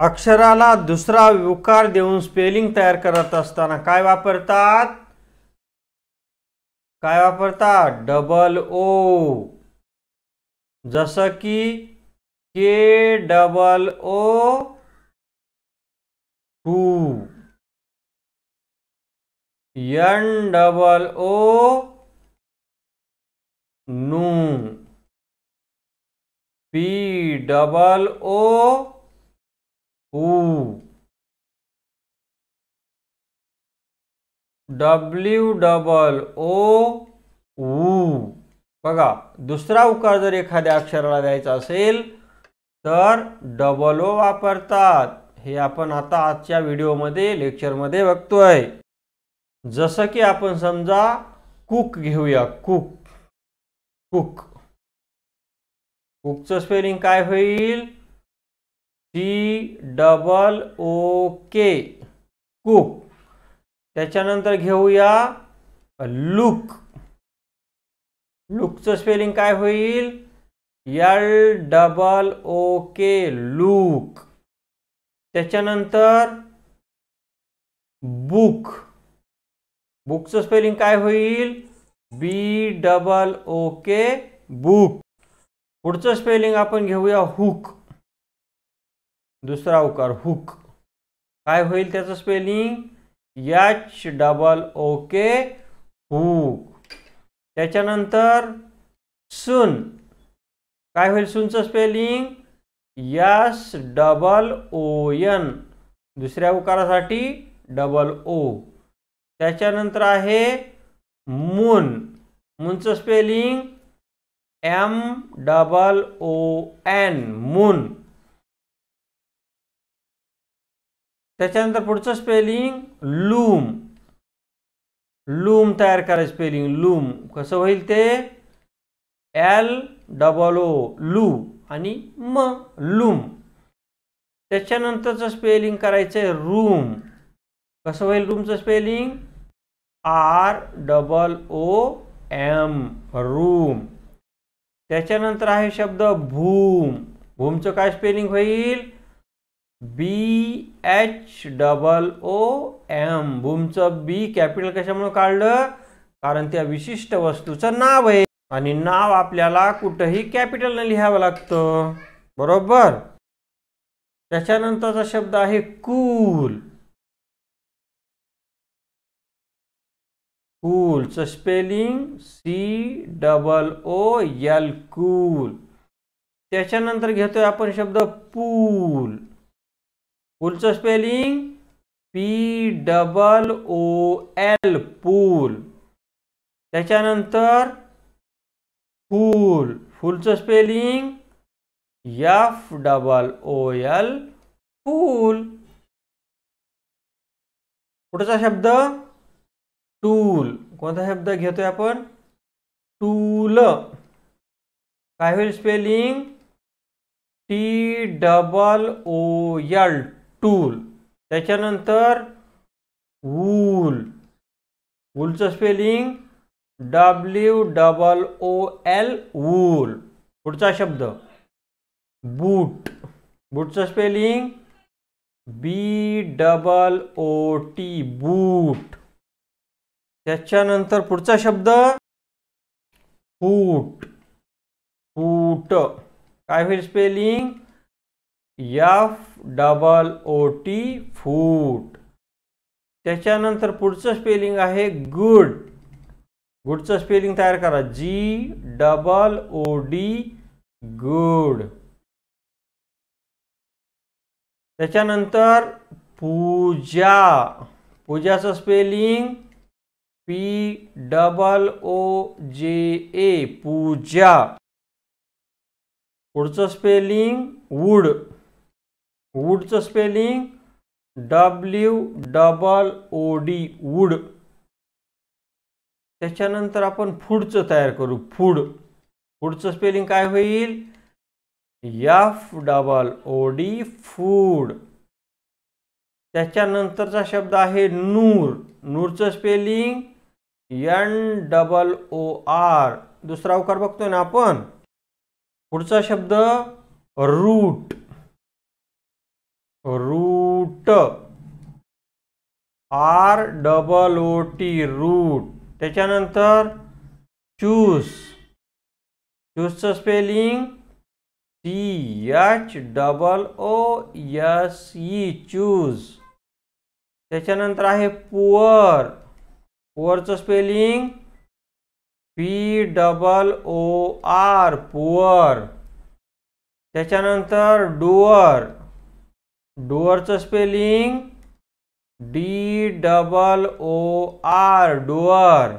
अक्षराला दुसरा उकार देऊन स्पेलिंग तयार करत असताना काय वापरतात काय वापरतात डबल ओ जसं की K double O two N double O नू P double O W double O ऊ बघा दुसरा उकार जर एखाद्या अक्षराला द्यायचा असेल तर डबल ओ वापरतात हे आपण आता आजच्या व्हिडिओमध्ये लेक्चरमध्ये बघतोय जसं की आपण समजा कुक घेऊया कुक कुक कुकचं स्पेलिंग काय होईल C double O K cook त्याच्यानंतर घेऊया लुक लुकचं स्पेलिंग काय होईल L double O K look त्याच्यानंतर बुक बुकचं स्पेलिंग काय होईल B double O K book पुढचं स्पेलिंग आपण घेऊया हुक दुसरा उकार हुक काय होईल त्याचं स्पेलिंग याच डबल ओ के हुक त्याच्यानंतर सुन काय होईल सुनचं spelling S double O N दुसऱ्या उकारासाठी डबल ओ त्याच्यानंतर आहे मून मूनचं spelling M double O N moon त्याच्यानंतर पुढचं स्पेलिंग लूम लूम तयार करायचं स्पेलिंग लूम कसं होईल ते एल डबल ओ लू आणि म लूम त्याच्यानंतरचं स्पेलिंग करायचं आहे रूम कसं होईल रूमचं spelling R double O M room त्याच्यानंतर आहे शब्द भूम भूमचं काय स्पेलिंग होईल B H double O M बूमचं बी कॅपिटल कशामुळे काढलं कारण त्या विशिष्ट वस्तूचं नाव आहे आणि नाव आपल्याला कुठंही कॅपिटलनं लिहावं लागतं बरोबर त्याच्यानंतरचा शब्द आहे कूल कूलचं spelling C double O L cool त्याच्यानंतर घेतोय आपण शब्द पूल च spelling P double O L pool त्याच्यानंतर फूल फूलचं spelling F double O L fool कुठचा शब्द टूल कोणता शब्द घेतोय आपण टूल काय होईल spelling T double O L tool त्याच्यानंतर वूल वूलचं spelling W double O L wool पुढचा शब्द बूट बूटचं spelling B double O T boot त्याच्यानंतर पुढचा शब्द फूट फूट काय होईल spelling F double O T foot त्याच्यानंतर पुढचं स्पेलिंग आहे गुड गुडचं स्पेलिंग तयार करा G double O D good त्याच्यानंतर पूजा पूजाचं spelling P double O J A Pooja पुढचं spelling wood वूडचं spelling W double O D wood त्याच्यानंतर आपण फूडचं तयार करू फूड फूडचं स्पेलिंग काय होईल F double O D food त्याच्यानंतरचा शब्द आहे नूर नूरचं spelling N double O R दुसरा उकार बघतोय ना आपण पुढचा शब्द root root R double O T root त्याच्यानंतर चूस चूसचं spelling C H double O S E choose त्याच्यानंतर आहे पुअर पुअरचं spelling P double O R poor त्याच्यानंतर डुअर डुअरचं spelling D double O R door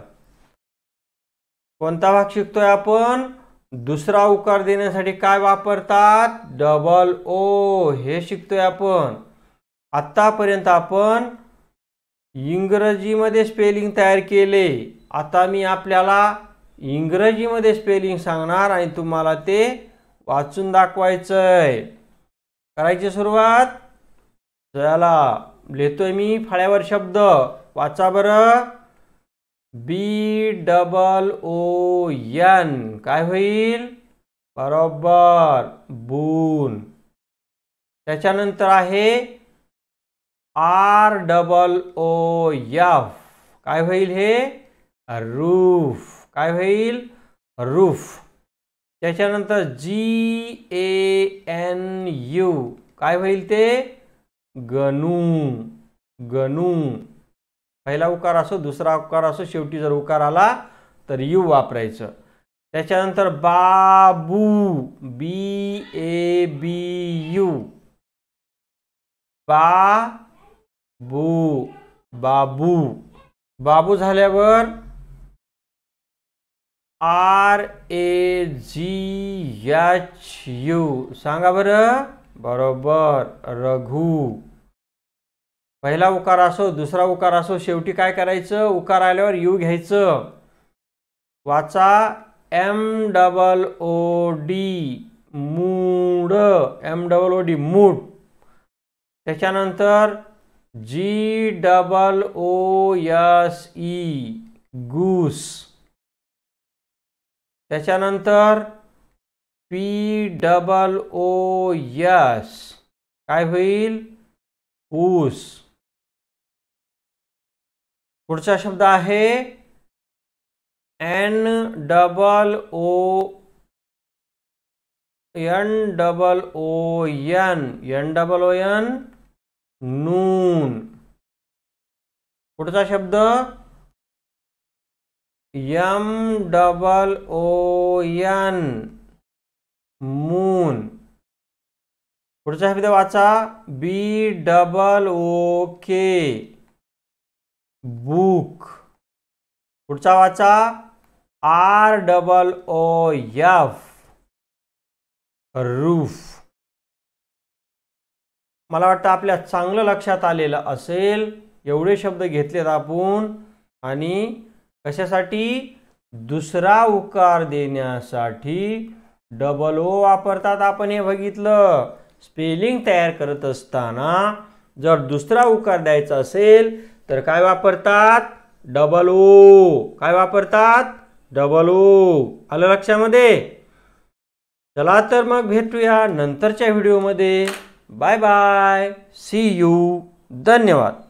कोणता भाग शिकतोय आपण दुसरा उकार देण्यासाठी काय वापरतात डबल ओ हे शिकतोय आपण आत्तापर्यंत आपण इंग्रजीमध्ये स्पेलिंग तयार केले आता मी आपल्याला इंग्रजीमध्ये स्पेलिंग सांगणार आणि तुम्हाला ते वाचून दाखवायचं आहे करायची सुरुवात चला लिहितोय मी फाळ्यावर शब्द वाचा बरं बी डबल ओ एन काय होईल बरोबर बून त्याच्यानंतर आहे आर डबल ओ एफ काय होईल हे रूफ काय होईल रूफ त्याच्यानंतर जी ए एन यू काय होईल ते गणू गणू पहिला उकार असो दुसरा उकार असो शेवटी जर उकार आला तर यू वापरायचं त्याच्यानंतर बाबू बी ए बी यू बा बू बाबू बाबू झाल्यावर R A G H U सांगा बरं बरोबर रघु पहिला उकार असो दुसरा उकार असो शेवटी काय करायचं उकार आल्यावर यू घ्यायचं वाचा M double O D mood M double O D mood त्याच्यानंतर G double O S E goose त्याच्यानंतर पी डबल ओ यस काय होईल ऊस पुढचा शब्द आहे N double O N double O N N double O N noon पुढचा शब्द M double O N moon पुढचा शब्द वाचा बी डबल ओ के बुक पुढचा वाचा R double O F roof मला वाटतं आपल्या चांगलं लक्षात आलेलं असेल एवढे शब्द घेतलेत आपण आणि कशासाठी दुसरा उकार देण्यासाठी डबल ओ वापरतात आपण हे बघितलं स्पेलिंग तयार करत असताना जर दुसरा उकार द्यायचा असेल तर काय वापरतात डबल ओ काय वापरतात डबल ओ आलं लक्षामध्ये चला तर मग भेटूया नंतरच्या व्हिडिओमध्ये बाय बाय सी यू धन्यवाद